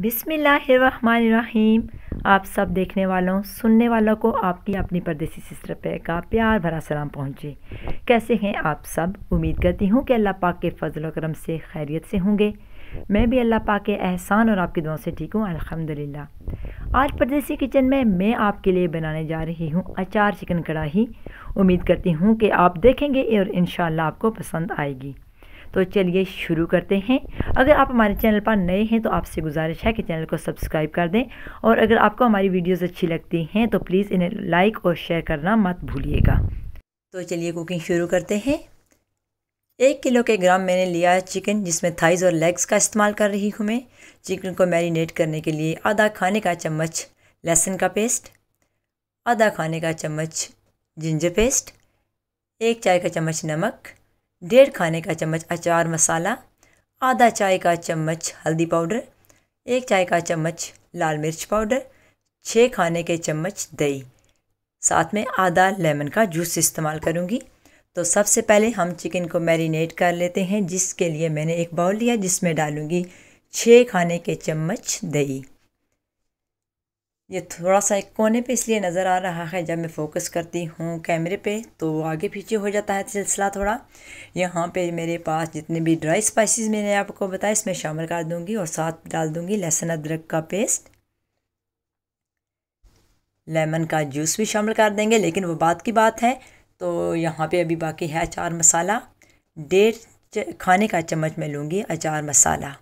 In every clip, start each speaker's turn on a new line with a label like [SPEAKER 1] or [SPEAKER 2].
[SPEAKER 1] बिसमीम आप सब देखने वालों सुनने वालों को आपकी अपनी परदेसी सिस्टर पे का प्यार भरा सलाम पहुँचे कैसे हैं आप सब उम्मीद करती हूँ कि अल्लाह पाक के फजल करम से खैरियत से होंगे मैं भी अल्लाह पाक के एहसान और आपकी दुआ से ठीक हूँ अल्हम्दुलिल्लाह आज परदेसी किचन में मैं आपके लिए बनाने जा रही हूँ अचार चिकन कढ़ाही उम्मीद करती हूँ कि आप देखेंगे और इन आपको पसंद आएगी तो चलिए शुरू करते हैं अगर आप हमारे चैनल पर नए हैं तो आपसे गुजारिश है कि चैनल को सब्सक्राइब कर दें और अगर आपको हमारी वीडियोज़ अच्छी लगती हैं तो प्लीज़ इन्हें लाइक और शेयर करना मत भूलिएगा तो चलिए कुकिंग शुरू करते हैं एक किलो के ग्राम मैंने लिया है चिकन जिसमें थाइज़ और लेग्स का इस्तेमाल कर रही हूँ मैं चिकन को मैरिनेट करने के लिए आधा खाने का चम्मच लहसुन का पेस्ट आधा खाने का चम्मच जिंजर पेस्ट एक चाय का चम्मच नमक डेढ़ खाने का चम्मच अचार मसाला आधा चाय का चम्मच हल्दी पाउडर एक चाय का चम्मच लाल मिर्च पाउडर छः खाने के चम्मच दही साथ में आधा लेमन का जूस इस्तेमाल करूँगी तो सबसे पहले हम चिकन को मैरिनेट कर लेते हैं जिसके लिए मैंने एक बाउल लिया जिसमें डालूँगी छः खाने के चम्मच दही ये थोड़ा सा एक कोने पे इसलिए नज़र आ रहा है जब मैं फ़ोकस करती हूँ कैमरे पे तो आगे पीछे हो जाता है सिलसिला थोड़ा यहाँ पे मेरे पास जितने भी ड्राई स्पाइसेस मैंने आपको बताया इसमें शामिल कर दूँगी और साथ डाल दूँगी लहसुन अदरक का पेस्ट लेमन का जूस भी शामिल कर देंगे लेकिन वो बात की बात है तो यहाँ पर अभी बाकी है अचार मसाला डेढ़ खाने का चम्मच मैं लूँगी अचार मसाला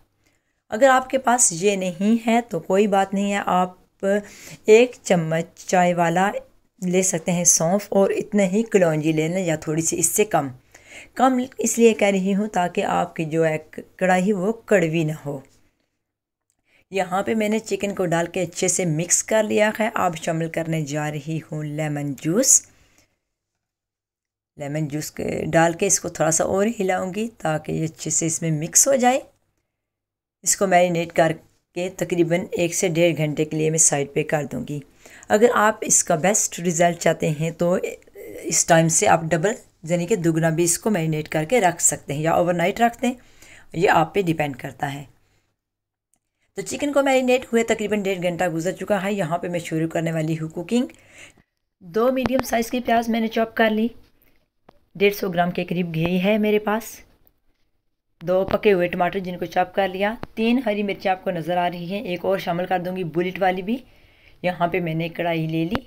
[SPEAKER 1] अगर आपके पास ये नहीं है तो कोई बात नहीं है आप एक चम्मच चाय वाला ले सकते हैं सौंफ और इतने ही कलौजी ले लें या थोड़ी सी इससे कम कम इसलिए कह रही हूँ ताकि आपकी जो है कढ़ाई वो कड़वी ना हो यहाँ पे मैंने चिकन को डाल के अच्छे से मिक्स कर लिया है अब शामिल करने जा रही हूँ लेमन जूस लेमन जूस के डाल के इसको थोड़ा सा और हिलाऊंगी ताकि ये अच्छे से इसमें मिक्स हो जाए इसको मैरिनेट कर के तकरीबन एक से डेढ़ घंटे के लिए मैं साइड पे कर दूँगी अगर आप इसका बेस्ट रिज़ल्ट चाहते हैं तो इस टाइम से आप डबल यानी कि दुगना भी इसको मैरिनेट करके रख सकते हैं या ओवरनाइट रखते हैं ये आप पे डिपेंड करता है तो चिकन को मैरिनेट हुए तकरीबन डेढ़ घंटा गुजर चुका है यहाँ पर मैं शुरू करने वाली हूँ कुकिंग दो मीडियम साइज़ की प्याज मैंने चॉप कर ली डेढ़ सौ ग्राम के करीब घी है मेरे पास दो पके हुए टमाटर जिनको चॉप कर लिया तीन हरी मिर्च आपको नज़र आ रही है एक और शामिल कर दूंगी बुलेट वाली भी यहाँ पे मैंने कढ़ाई ले ली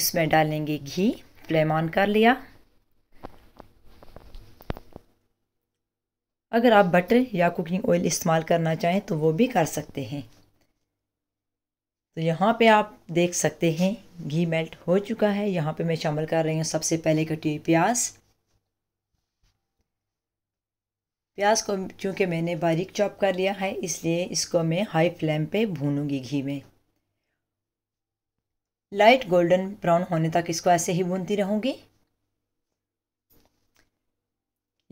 [SPEAKER 1] इसमें डालेंगे घी फ्लेम ऑन कर लिया अगर आप बटर या कुकिंग ऑयल इस्तेमाल करना चाहें तो वो भी कर सकते हैं तो यहाँ पे आप देख सकते हैं घी मेल्ट हो चुका है यहाँ पे मैं शामिल कर रही हूँ सबसे पहले कटी हुई प्याज प्याज को चूँकि मैंने बारीक चॉप कर लिया है इसलिए इसको मैं हाई फ्लेम पे भूनूंगी घी में लाइट गोल्डन ब्राउन होने तक इसको ऐसे ही भूनती रहूँगी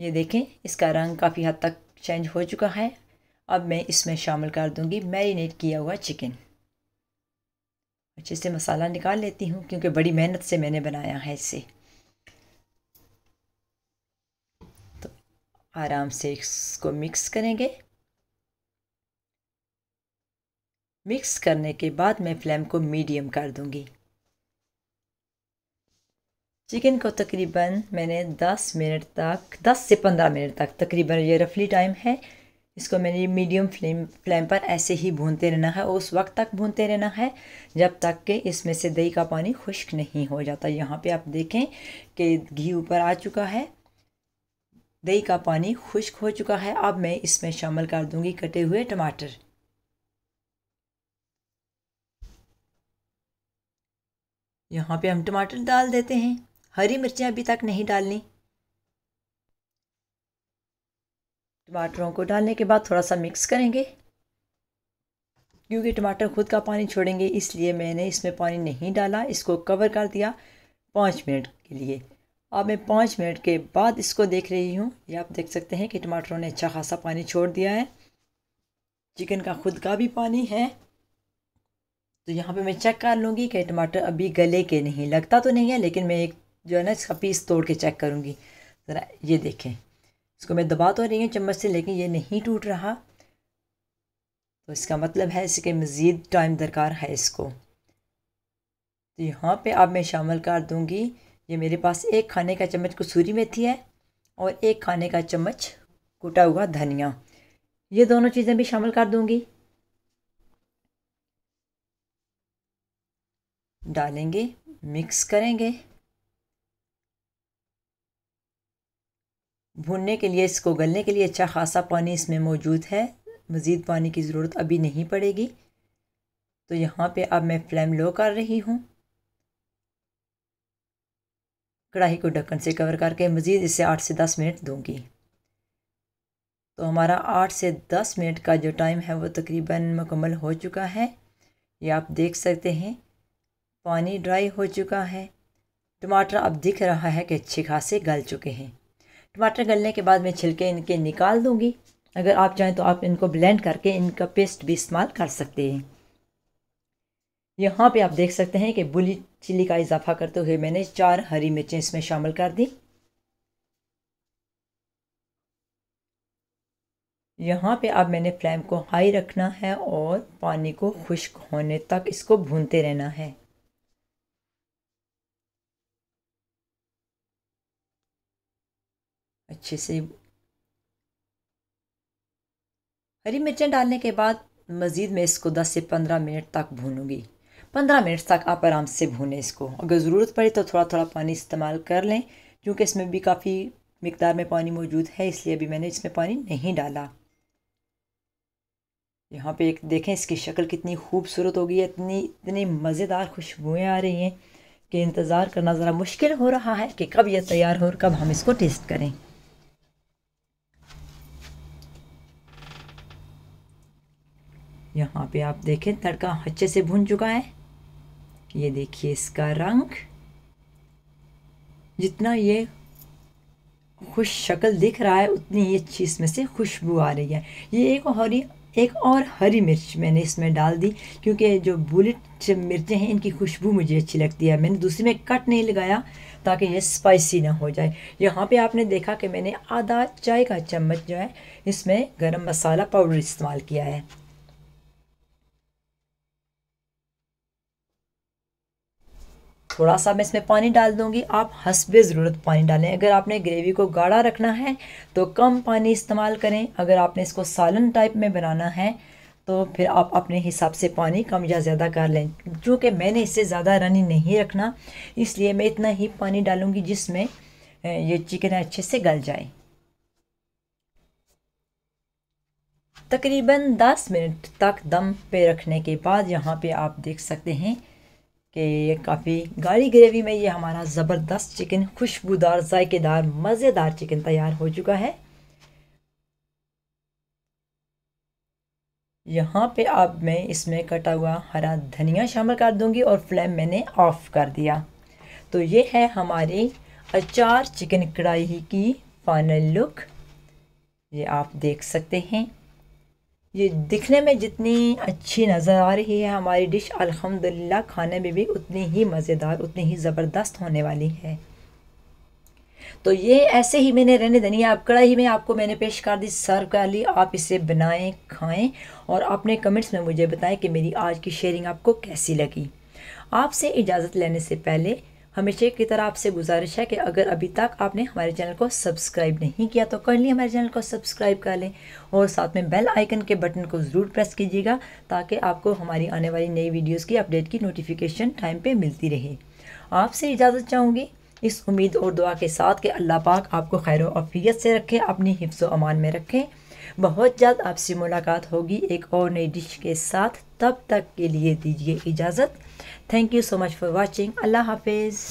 [SPEAKER 1] ये देखें इसका रंग काफ़ी हद तक चेंज हो चुका है अब मैं इसमें शामिल कर दूंगी मैरिनेट किया हुआ चिकन अच्छे से मसाला निकाल लेती हूँ क्योंकि बड़ी मेहनत से मैंने बनाया है इसे आराम से इसको मिक्स करेंगे मिक्स करने के बाद मैं फ्लेम को मीडियम कर दूंगी चिकन को तकरीबन मैंने 10 मिनट तक 10 से 15 मिनट तक तकरीबन ये रफली टाइम है इसको मैंने मीडियम फ्लेम फ्लेम पर ऐसे ही भूनते रहना है उस वक्त तक भूनते रहना है जब तक कि इसमें से दही का पानी खुश्क नहीं हो जाता यहाँ पे आप देखें कि घी ऊपर आ चुका है दही का पानी खुश्क हो चुका है अब मैं इसमें शामिल कर दूंगी कटे हुए टमाटर यहाँ पे हम टमाटर डाल देते हैं हरी मिर्चें अभी तक नहीं डालनी टमाटरों को डालने के बाद थोड़ा सा मिक्स करेंगे क्योंकि टमाटर खुद का पानी छोड़ेंगे इसलिए मैंने इसमें पानी नहीं डाला इसको कवर कर दिया पाँच मिनट के लिए अब मैं पाँच मिनट के बाद इसको देख रही हूँ ये आप देख सकते हैं कि टमाटरों ने अच्छा खासा पानी छोड़ दिया है चिकन का खुद का भी पानी है तो यहाँ पे मैं चेक कर लूँगी कि टमाटर अभी गले के नहीं लगता तो नहीं है लेकिन मैं एक जो है ना इसका पीस तोड़ के चेक करूँगी ज़रा ये देखें इसको मैं दबा तो रही हूँ चम्मच से लेकिन ये नहीं टूट रहा तो इसका मतलब है इसके मज़ीद टाइम दरकार है इसको तो यहाँ पर अब मैं शामिल कर दूँगी ये मेरे पास एक खाने का चम्मच कसूरी मेथी है और एक खाने का चम्मच कुटा हुआ धनिया ये दोनों चीज़ें भी शामिल कर दूंगी डालेंगे मिक्स करेंगे भूनने के लिए इसको गलने के लिए अच्छा खासा पानी इसमें मौजूद है मज़ीद पानी की ज़रूरत अभी नहीं पड़ेगी तो यहाँ पे अब मैं फ्लेम लो कर रही हूँ कढ़ाई को ढक्कन से कवर करके मज़ीद इसे आठ से दस मिनट दूँगी तो हमारा आठ से दस मिनट का जो टाइम है वो तकरीबन मुकम्मल हो चुका है ये आप देख सकते हैं पानी ड्राई हो चुका है टमाटर अब दिख रहा है कि अच्छे खासे गल चुके हैं टमाटर गलने के बाद मैं छिलके इनके निकाल दूंगी अगर आप चाहें तो आप इनको ब्लेंड करके इनका पेस्ट भी इस्तेमाल कर सकते हैं यहाँ पे आप देख सकते हैं कि बुली चिली का इजाफा करते हुए मैंने चार हरी मिर्चें इसमें शामिल कर दी यहाँ पे अब मैंने फ्लेम को हाई रखना है और पानी को खुश्क होने तक इसको भूनते रहना है अच्छे से हरी मिर्चें डालने के बाद मज़ीद मैं इसको 10 से 15 मिनट तक भूनूंगी पंद्रह मिनट तक आप आराम से भूनें इसको अगर ज़रूरत पड़े तो थोड़ा थोड़ा पानी इस्तेमाल कर लें क्योंकि इसमें भी काफ़ी मकदार में पानी मौजूद है इसलिए अभी मैंने इसमें पानी नहीं डाला यहाँ पे एक देखें इसकी शक्ल कितनी खूबसूरत हो गई है इतनी इतनी मज़ेदार खुशबुएँ आ रही हैं कि इंतज़ार करना ज़रा मुश्किल हो रहा है कि कब यह तैयार हो और कब हम इसको टेस्ट करें यहाँ पे आप देखें तड़का अच्छे से भुन चुका है ये देखिए इसका रंग जितना ये खुश शक्ल दिख रहा है उतनी ही अच्छी इसमें से खुशबू आ रही है ये एक हरी एक और हरी मिर्च मैंने इसमें डाल दी क्योंकि जो बुलेट मिर्चें हैं इनकी खुशबू मुझे अच्छी लगती है मैंने दूसरी में कट नहीं लगाया ताकि ये स्पाइसी ना हो जाए यहाँ पे आपने देखा कि मैंने आधा चाय का चम्मच जो है इसमें गरम मसाला पाउडर इस्तेमाल किया है थोड़ा सा मैं इसमें पानी डाल दूंगी आप हंसबे ज़रूरत पानी डालें अगर आपने ग्रेवी को गाढ़ा रखना है तो कम पानी इस्तेमाल करें अगर आपने इसको सालन टाइप में बनाना है तो फिर आप अपने हिसाब से पानी कम या ज़्यादा कर लें क्योंकि मैंने इससे ज़्यादा रनी नहीं रखना इसलिए मैं इतना ही पानी डालूँगी जिसमें ये चिकन अच्छे से गल जाए तकरीबन 10 मिनट तक दम पे रखने के बाद यहाँ पे आप देख सकते हैं कि ये काफ़ी गाढ़ी ग्रेवी में ये हमारा ज़बरदस्त चिकन खुशबूदार जायकेदार मज़ेदार चिकन तैयार हो चुका है यहाँ पे अब मैं इसमें कटा हुआ हरा धनिया शामिल कर दूँगी और फ्लेम मैंने ऑफ़ कर दिया तो ये है हमारी अचार चिकन कढ़ाई की फाइनल लुक ये आप देख सकते हैं ये दिखने में जितनी अच्छी नज़र आ रही है हमारी डिश अल्हम्दुलिल्लाह खाने में भी उतनी ही मज़ेदार उतनी ही ज़बरदस्त होने वाली है तो ये ऐसे ही मैंने रहने देनी है आप कढ़ाई में आपको मैंने पेश कर दी सर्व कर ली आप इसे बनाएं खाएं और अपने कमेंट्स में मुझे बताएं कि मेरी आज की शेयरिंग आपको कैसी लगी आपसे इजाज़त लेने से पहले हमेशा की तरह आपसे गुजारिश है कि अगर अभी तक आपने हमारे चैनल को सब्सक्राइब नहीं किया तो कर लिए हमारे चैनल को सब्सक्राइब कर लें और साथ में बेल आइकन के बटन को ज़रूर प्रेस कीजिएगा ताकि आपको हमारी आने वाली नई वीडियोज़ की अपडेट की नोटिफिकेशन टाइम पर मिलती रहे आपसे इजाज़त चाहूँगी इस उम्मीद और दुआ के साथ कि अल्लाह पाक आपको खैर अफियत से रखें अपनी हिफ्स अमान में रखें बहुत जल्द आपसे मुलाकात होगी एक और नई डिश के साथ तब तक के लिए दीजिए इजाज़त thank you so much for watching अल्लाह हाफिज़